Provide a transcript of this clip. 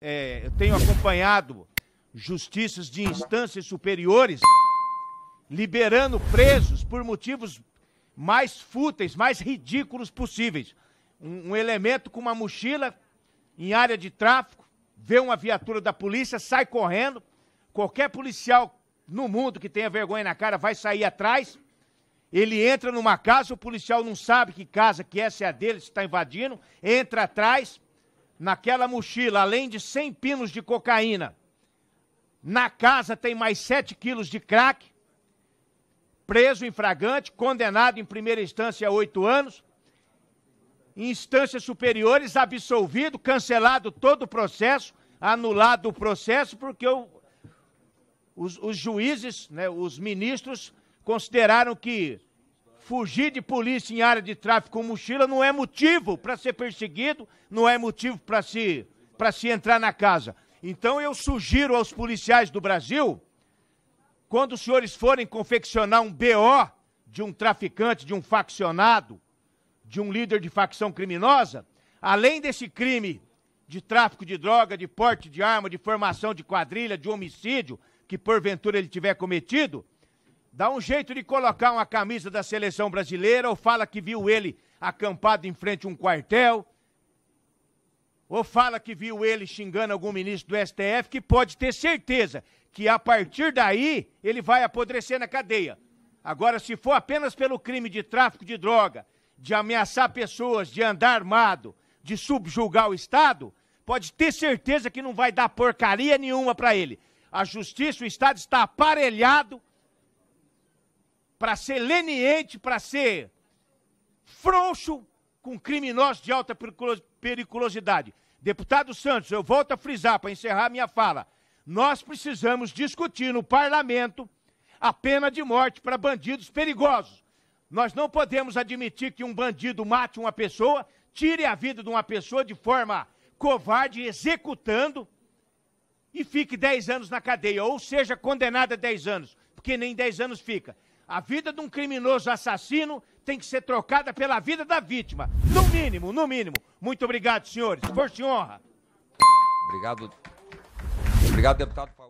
é, eu tenho acompanhado justiças de instâncias superiores liberando presos por motivos mais fúteis, mais ridículos possíveis. Um, um, elemento com uma mochila em área de tráfico, vê uma viatura da polícia, sai correndo. Qualquer policial no mundo que tenha vergonha na cara vai sair atrás. Ele entra numa casa, o policial não sabe que casa que essa é a dele, se está invadindo, entra atrás, naquela mochila, além de 100 pinos de cocaína, na casa tem mais 7 quilos de crack, preso em fragante, condenado em primeira instância a 8 anos, em instâncias superiores, absolvido, cancelado todo o processo, anulado o processo, porque os, os, juízes, né, os ministros, consideraram que Fugir de polícia em área de tráfico com mochila não é motivo para ser perseguido, não é motivo para se, para se entrar na casa. Então eu sugiro aos policiais do Brasil, quando os senhores forem confeccionar um BO de um traficante, de um faccionado, de um líder de facção criminosa, além desse crime de tráfico de droga, de porte de arma, de formação de quadrilha, de homicídio, que porventura ele tiver cometido, dá um jeito de colocar uma camisa da seleção brasileira, ou fala que viu ele acampado em frente a um quartel, ou fala que viu ele xingando algum ministro do STF, que pode ter certeza que a partir daí ele vai apodrecer na cadeia. Agora, se for apenas pelo crime de tráfico de droga, de ameaçar pessoas, de andar armado, de subjugar o Estado, pode ter certeza que não vai dar porcaria nenhuma para ele. A justiça, o Estado está aparelhado para ser leniente, para ser frouxo com criminosos de alta periculosidade. Deputado Santos, eu volto a frisar para encerrar minha fala. Nós precisamos discutir no parlamento a pena de morte para bandidos perigosos. Nós não podemos admitir que um bandido mate uma pessoa, tire a vida de uma pessoa de forma covarde, executando e fique 10 anos na cadeia, ou seja condenada a 10 anos, porque nem 10 anos fica. A vida de um criminoso assassino tem que ser trocada pela vida da vítima. No mínimo, no mínimo. Muito obrigado, senhores. Força e honra. Obrigado. Obrigado, deputado Paulo.